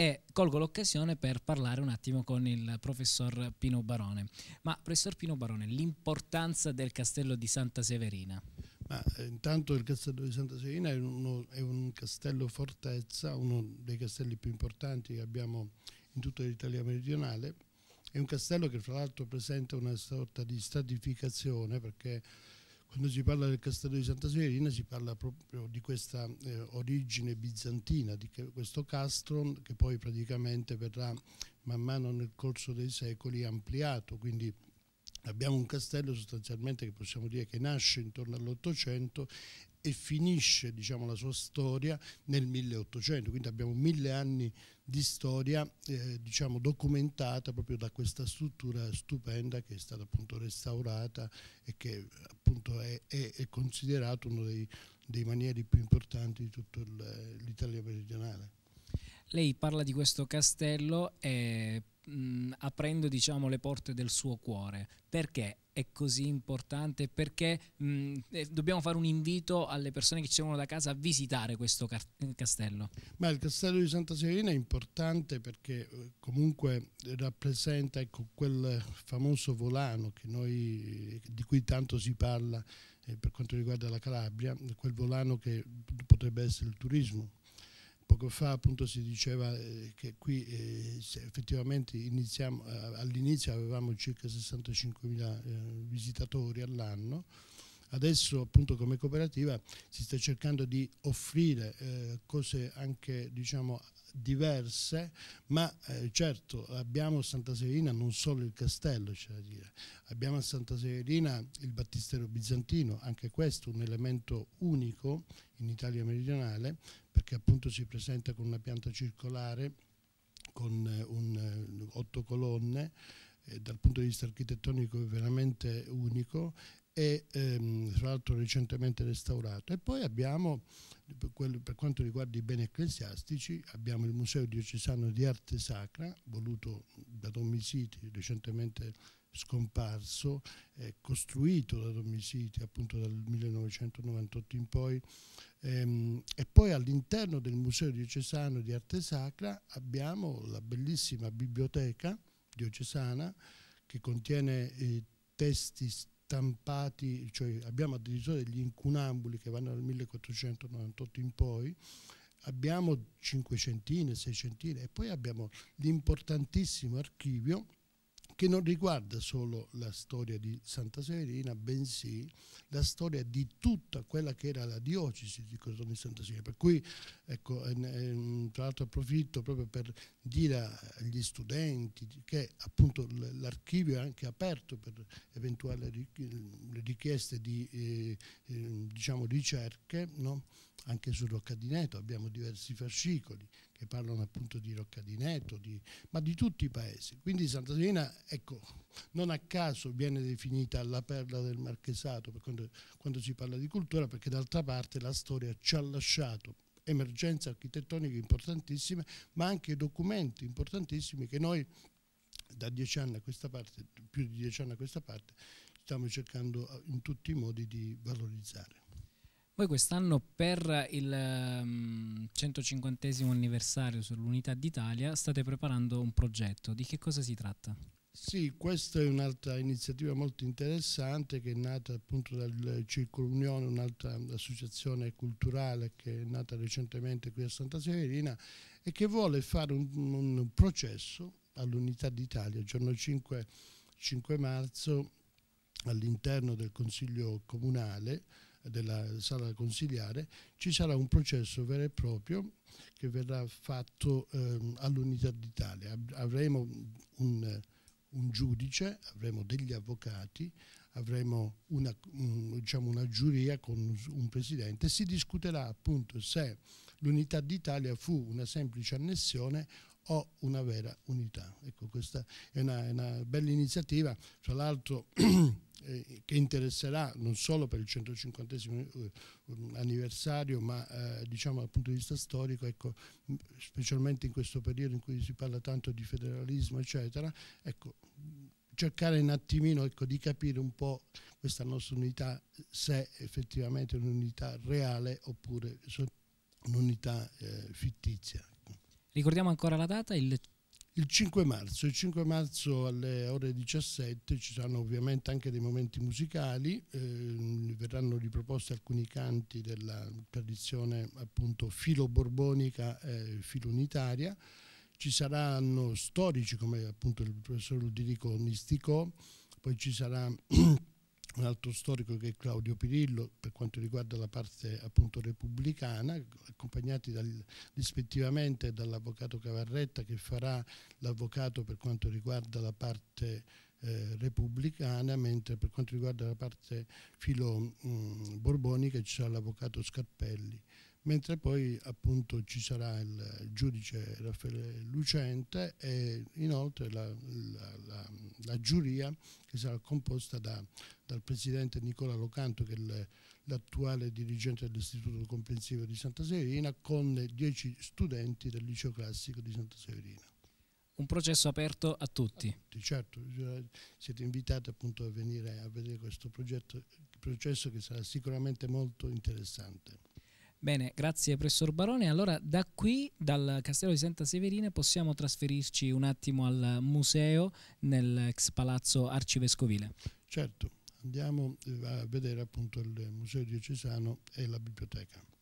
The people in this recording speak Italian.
e colgo l'occasione per parlare un attimo con il professor Pino Barone. Ma professor Pino Barone, l'importanza del castello di Santa Severina? Ma, eh, intanto il castello di Santa Severina è, uno, è, un castello fortezza, uno dei castelli più importanti che abbiamo in tutta l'Italia meridionale. È un castello che fra l'altro presenta una sorta di stratificazione perché quando si parla del castello di Santa Severina si parla proprio di questa eh, origine bizantina, di questo castro che poi praticamente verrà man mano nel corso dei secoli ampliato, quindi abbiamo un castello sostanzialmente che possiamo dire che nasce intorno all'Ottocento e finisce diciamo, la sua storia nel 1800, quindi abbiamo mille anni di storia eh, diciamo, documentata proprio da questa struttura stupenda che è stata appunto restaurata e che appunto è, è, è considerato uno dei, dei, manieri più importanti di tutta l'Italia meridionale. Lei parla di questo castello e, mh, aprendo diciamo, le porte del suo cuore, perché è così importante? Perché mh, mm, eh, dobbiamo fare un invito alle persone che ci vengono da casa a visitare questo eh, castello? Ma il castello di Santa Serena è importante perché eh, comunque rappresenta ecco, quel famoso volano noi, di cui tanto si parla eh, per quanto riguarda la Calabria, quel volano che potrebbe essere il turismo, poco fa appunto si diceva eh, che qui eh, effettivamente iniziamo, eh, all'inizio avevamo circa 65.000 eh, visitatori all'anno, adesso appunto come cooperativa si sta cercando di offrire cose anche diciamo diverse, ma eh, certo abbiamo a Santa Severina non solo il castello, c'è da dire, abbiamo a Santa Severina il battistero bizantino, anche questo un elemento unico in Italia meridionale, perché appunto si presenta con una pianta circolare, con eh, un, eh, otto colonne, eh, dal punto di vista architettonico è veramente unico e ehm, tra l'altro recentemente restaurato. E poi abbiamo, per, quello, per, quanto riguarda i beni ecclesiastici, abbiamo il Museo Diocesano di Arte Sacra, voluto da Tomisiti, recentemente scomparso, eh, costruito da Tomisiti appunto dal 1998 in poi, ehm, e poi all'interno del Museo Diocesano di Arte Sacra abbiamo la bellissima biblioteca diocesana che contiene eh, testi storici stampati, cioè abbiamo addirittura degli incunambuli che vanno dal 1498 in poi, abbiamo cinquecentine, seicentine e poi abbiamo l'importantissimo archivio che non riguarda solo la storia di Santa Serena, bensì la storia di tutta quella che era la diocesi di Crotone di Santa Serena. Per cui, ecco, eh, eh, tra l'altro approfitto proprio per dire agli studenti che appunto l'archivio è anche aperto per eventuali richieste di eh, eh, diciamo, ricerche, no? anche su Roccadineto abbiamo diversi fascicoli che parlano appunto di Roccadineto, di, ma di tutti i paesi. Quindi Santa Serena, ecco, non a caso viene definita la perla del Marchesato quando, quando si parla di cultura, perché d'altra parte la storia ci ha lasciato emergenze architettoniche importantissime, ma anche documenti importantissimi che noi da dieci anni a questa parte, più di dieci anni a questa parte, stiamo cercando in tutti i modi di valorizzare. Voi quest'anno per il 150 ehm, anniversario sull'Unità d'Italia state preparando un progetto, di che cosa si tratta? Sì, questa è un'altra iniziativa molto interessante che è nata appunto dal Circolo Unione, un'altra associazione culturale che è nata recentemente qui a Santa Severina e che vuole fare un, un processo all'Unità d'Italia, giorno 5, 5 marzo all'interno del Consiglio Comunale della sala consigliare, ci sarà un processo vero e proprio che verrà fatto ehm, all'Unità d'Italia. Avremo un, un, giudice, avremo degli avvocati, avremo una, diciamo una giuria con un presidente e si discuterà appunto se l'Unità d'Italia fu una semplice annessione o una vera unità. Ecco, questa è una, è una bella iniziativa, tra l'altro eh, che interesserà non solo per il 150 eh, anniversario, ma eh, diciamo dal punto di vista storico, ecco, specialmente in questo periodo in cui si parla tanto di federalismo, eccetera, ecco, cercare un attimino ecco, di capire un po' questa nostra unità, se effettivamente è un'unità reale oppure un'unità eh, fittizia. Ricordiamo ancora la data? Il... il 5 marzo, il 5 marzo alle ore 17 ci saranno ovviamente anche dei momenti musicali, eh, verranno riproposti alcuni canti della tradizione appunto filo-borbonica e filo-unitaria, ci saranno storici come appunto il professor Ludirico Misticò, poi ci sarà un altro storico che è Claudio Pirillo per quanto riguarda la parte appunto repubblicana, accompagnati dal, rispettivamente dall'avvocato Cavarretta che farà l'avvocato per quanto riguarda la parte eh, repubblicana, mentre per quanto riguarda la parte filo mh, mm, borbonica c'è l'avvocato Scarpelli mentre poi appunto ci sarà il eh, giudice Raffaele Lucente e inoltre la, la, la, la giuria che sarà composta da, dal presidente Nicola Locanto che è l'attuale dirigente dell'Istituto Comprensivo di Santa Severina con dieci studenti del liceo classico di Santa Severina. Un processo aperto a tutti. A tutti certo, siete invitati appunto a venire a vedere questo progetto, processo che sarà sicuramente molto interessante. Bene, grazie professor Barone. Allora da qui, dal castello di Santa Severina, possiamo trasferirci un attimo al museo nel ex palazzo arcivescovile. Certo, andiamo a vedere appunto il museo diocesano e la biblioteca.